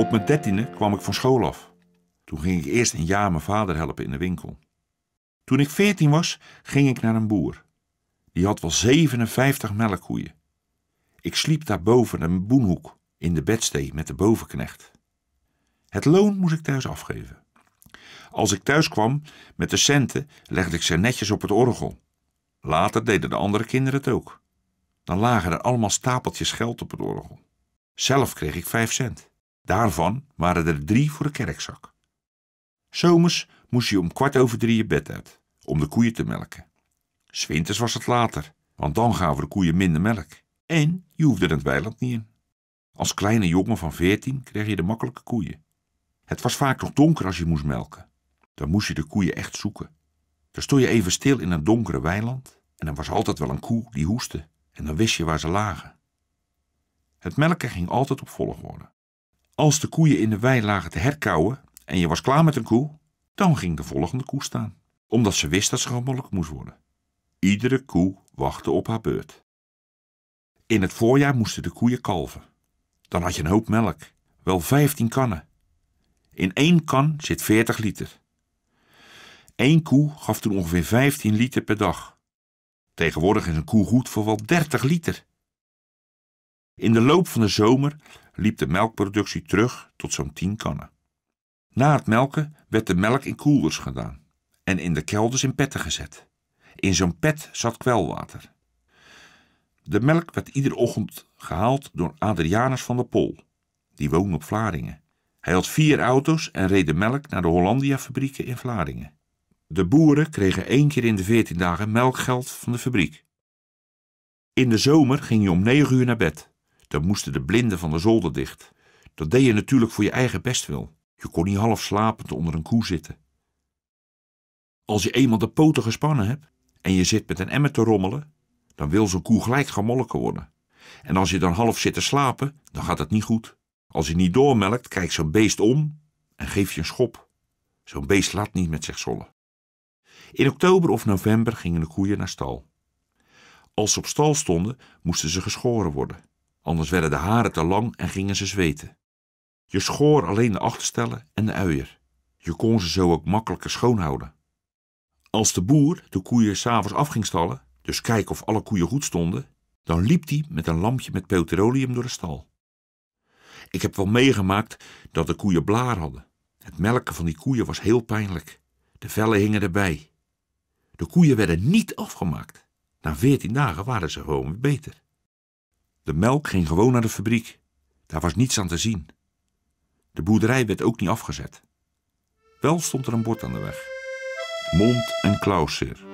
Op mijn dertiende kwam ik van school af. Toen ging ik eerst een jaar mijn vader helpen in de winkel. Toen ik veertien was, ging ik naar een boer. Die had wel 57 melkkoeien. Ik sliep daar boven een boenhoek in de bedstee met de bovenknecht. Het loon moest ik thuis afgeven. Als ik thuis kwam met de centen, legde ik ze netjes op het orgel. Later deden de andere kinderen het ook. Dan lagen er allemaal stapeltjes geld op het orgel. Zelf kreeg ik vijf cent. Daarvan waren er drie voor de kerkzak. Zomers moest je om kwart over drie je bed uit, om de koeien te melken. winters was het later, want dan gaven de koeien minder melk. En je hoefde het weiland niet in. Als kleine jongen van veertien kreeg je de makkelijke koeien. Het was vaak nog donker als je moest melken. Dan moest je de koeien echt zoeken. Dan stond je even stil in een donkere weiland en er was altijd wel een koe die hoestte en dan wist je waar ze lagen. Het melken ging altijd op volgorde. Als de koeien in de wei lagen te herkauwen en je was klaar met een koe, dan ging de volgende koe staan, omdat ze wist dat ze gemoddelijk moest worden. Iedere koe wachtte op haar beurt. In het voorjaar moesten de koeien kalven. Dan had je een hoop melk, wel 15 kannen. In één kan zit 40 liter. Eén koe gaf toen ongeveer 15 liter per dag. Tegenwoordig is een koe goed voor wel 30 liter. In de loop van de zomer liep de melkproductie terug tot zo'n 10 kannen. Na het melken werd de melk in koelers gedaan en in de kelders in petten gezet. In zo'n pet zat kwelwater. De melk werd iedere ochtend gehaald door Adrianus van der Pol. Die woonde op Vlaringen. Hij had vier auto's en reed de melk naar de Hollandia-fabrieken in Vlaringen. De boeren kregen één keer in de veertien dagen melkgeld van de fabriek. In de zomer ging hij om negen uur naar bed. Dan moesten de blinden van de zolder dicht. Dat deed je natuurlijk voor je eigen bestwil. Je kon niet half slapend onder een koe zitten. Als je eenmaal de poten gespannen hebt en je zit met een emmer te rommelen, dan wil zo'n koe gelijk gaan gemolken worden. En als je dan half zit te slapen, dan gaat het niet goed. Als je niet doormelkt, kijkt zo'n beest om en geeft je een schop. Zo'n beest laat niet met zich zollen. In oktober of november gingen de koeien naar stal. Als ze op stal stonden, moesten ze geschoren worden anders werden de haren te lang en gingen ze zweten. Je schoor alleen de achterstellen en de uier. Je kon ze zo ook makkelijker schoonhouden. Als de boer de koeien s'avonds af ging stallen, dus kijken of alle koeien goed stonden, dan liep hij met een lampje met petroleum door de stal. Ik heb wel meegemaakt dat de koeien blaar hadden. Het melken van die koeien was heel pijnlijk. De vellen hingen erbij. De koeien werden niet afgemaakt. Na veertien dagen waren ze gewoon weer beter. De melk ging gewoon naar de fabriek. Daar was niets aan te zien. De boerderij werd ook niet afgezet. Wel stond er een bord aan de weg. Mond- en klauwseer.